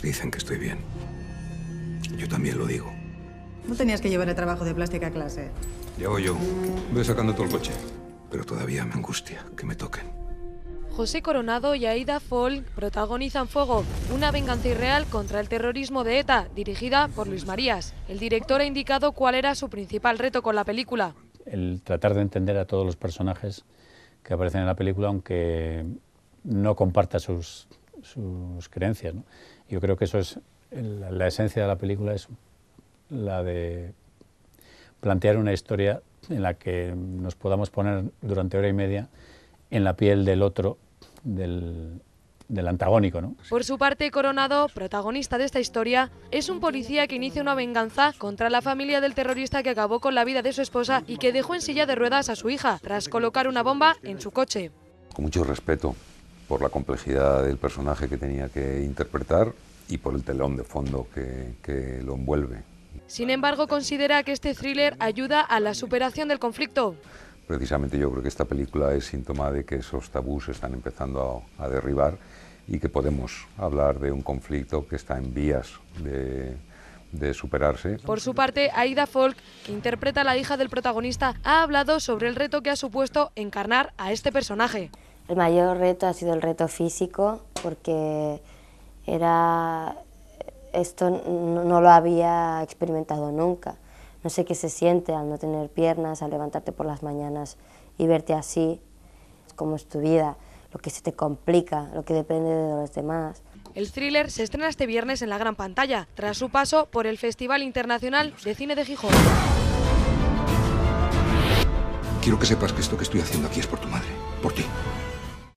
dicen que estoy bien. Yo también lo digo. No tenías que llevar el trabajo de plástica a clase. Ya voy yo. Voy sacando todo el coche. Pero todavía me angustia que me toquen. José Coronado y Aida Fall protagonizan Fuego, una venganza irreal contra el terrorismo de ETA, dirigida por Luis Marías. El director ha indicado cuál era su principal reto con la película. El tratar de entender a todos los personajes que aparecen en la película, aunque no comparta sus sus creencias. Yo creo que eso es la, esencia de la película es la de plantear una historia en la que nos podamos poner durante hora y media en la piel del otro, del, antagónico. Por su parte, Coronado, protagonista de esta historia, es un policía que inicia una venganza contra la familia del terrorista que acabó con la vida de su esposa y que dejó en silla de ruedas a su hija tras colocar una bomba en su coche. Con mucho respeto por la complejidad del personaje que tenía que interpretar y por el telón de fondo que, lo envuelve. Sin embargo, considera que este thriller ayuda a la superación del conflicto. Precisamente yo creo que esta película es síntoma de que esos tabús están empezando a, derribar y que podemos hablar de un conflicto que está en vías de, de superarse. Por su parte, Aida Folk, que interpreta a la hija del protagonista, ha hablado sobre el reto que ha supuesto encarnar a este personaje. El mayor reto ha sido el reto físico, porque era esto no, lo había experimentado nunca. No sé qué se siente al no tener piernas, al levantarte por las mañanas y verte así, como es tu vida, lo que se te complica, lo que depende de los demás. El thriller se estrena este viernes en la gran pantalla, tras su paso por el Festival Internacional de Cine de Gijón. Quiero que sepas que esto que estoy haciendo aquí es por tu madre, por ti.